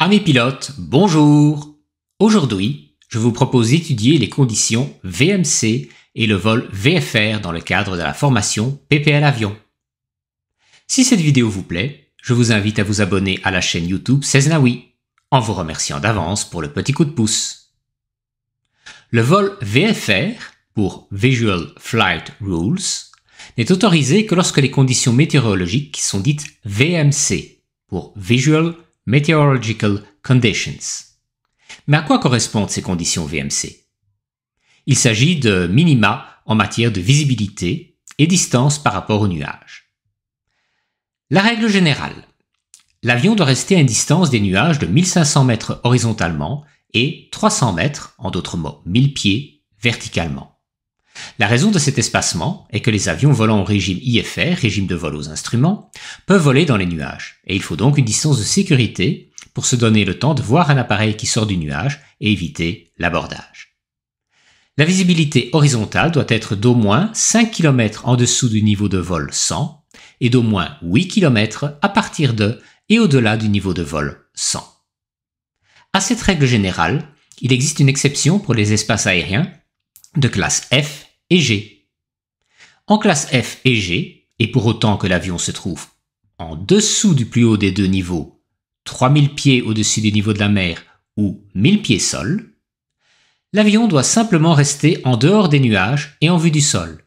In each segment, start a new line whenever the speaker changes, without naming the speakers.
Amis pilotes, bonjour Aujourd'hui, je vous propose d'étudier les conditions VMC et le vol VFR dans le cadre de la formation PPL Avion. Si cette vidéo vous plaît, je vous invite à vous abonner à la chaîne YouTube Cesnaoui, en vous remerciant d'avance pour le petit coup de pouce. Le vol VFR, pour Visual Flight Rules, n'est autorisé que lorsque les conditions météorologiques sont dites VMC, pour Visual Meteorological Conditions. Mais à quoi correspondent ces conditions VMC Il s'agit de minima en matière de visibilité et distance par rapport aux nuages. La règle générale. L'avion doit rester à une distance des nuages de 1500 mètres horizontalement et 300 mètres, en d'autres mots 1000 pieds, verticalement. La raison de cet espacement est que les avions volant au régime IFR, régime de vol aux instruments, peuvent voler dans les nuages, et il faut donc une distance de sécurité pour se donner le temps de voir un appareil qui sort du nuage et éviter l'abordage. La visibilité horizontale doit être d'au moins 5 km en dessous du niveau de vol 100 et d'au moins 8 km à partir de et au-delà du niveau de vol 100. À cette règle générale, il existe une exception pour les espaces aériens de classe F et G. En classe F et G, et pour autant que l'avion se trouve en dessous du plus haut des deux niveaux, 3000 pieds au-dessus du niveau de la mer ou 1000 pieds sol, l'avion doit simplement rester en dehors des nuages et en vue du sol.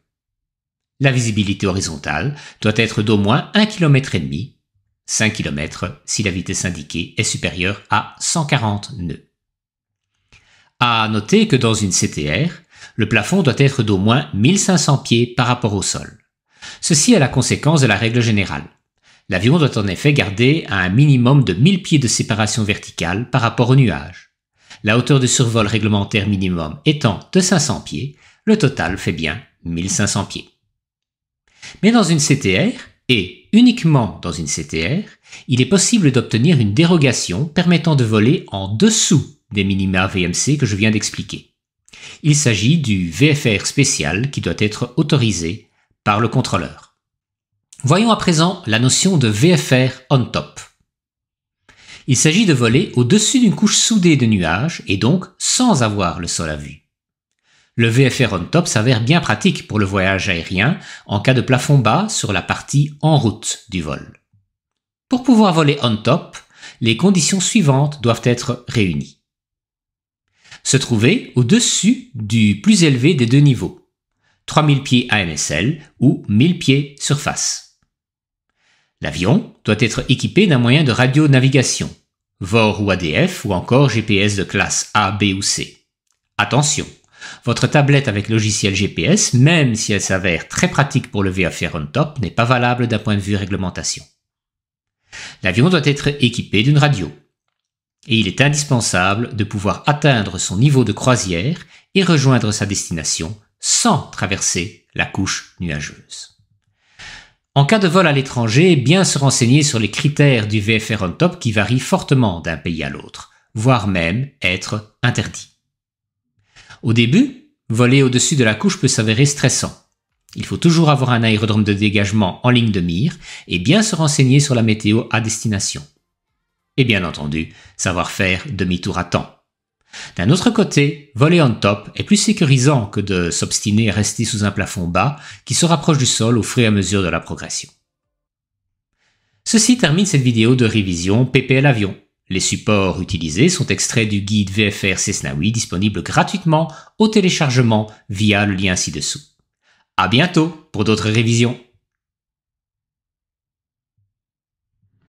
La visibilité horizontale doit être d'au moins 1 km et demi, 5 km si la vitesse indiquée est supérieure à 140 nœuds. À noter que dans une CTR, le plafond doit être d'au moins 1500 pieds par rapport au sol. Ceci est la conséquence de la règle générale. L'avion doit en effet garder à un minimum de 1000 pieds de séparation verticale par rapport au nuage. La hauteur de survol réglementaire minimum étant de 500 pieds, le total fait bien 1500 pieds. Mais dans une CTR, et uniquement dans une CTR, il est possible d'obtenir une dérogation permettant de voler en dessous des minima VMC que je viens d'expliquer. Il s'agit du VFR spécial qui doit être autorisé par le contrôleur. Voyons à présent la notion de VFR on top. Il s'agit de voler au-dessus d'une couche soudée de nuages et donc sans avoir le sol à vue. Le VFR on top s'avère bien pratique pour le voyage aérien en cas de plafond bas sur la partie en route du vol. Pour pouvoir voler on top, les conditions suivantes doivent être réunies se trouver au-dessus du plus élevé des deux niveaux, 3000 pieds AMSL ou 1000 pieds surface. L'avion doit être équipé d'un moyen de radio-navigation VOR ou ADF ou encore GPS de classe A, B ou C. Attention, votre tablette avec logiciel GPS, même si elle s'avère très pratique pour le VFR on top, n'est pas valable d'un point de vue réglementation. L'avion doit être équipé d'une radio, et il est indispensable de pouvoir atteindre son niveau de croisière et rejoindre sa destination sans traverser la couche nuageuse. En cas de vol à l'étranger, bien se renseigner sur les critères du VFR on top qui varient fortement d'un pays à l'autre, voire même être interdit. Au début, voler au-dessus de la couche peut s'avérer stressant. Il faut toujours avoir un aérodrome de dégagement en ligne de mire et bien se renseigner sur la météo à destination et bien entendu savoir faire demi-tour à temps. D'un autre côté, voler en top est plus sécurisant que de s'obstiner à rester sous un plafond bas qui se rapproche du sol au fur et à mesure de la progression. Ceci termine cette vidéo de révision PPL Avion. Les supports utilisés sont extraits du guide VFR Cessnawi disponible gratuitement au téléchargement via le lien ci-dessous. À bientôt pour d'autres révisions.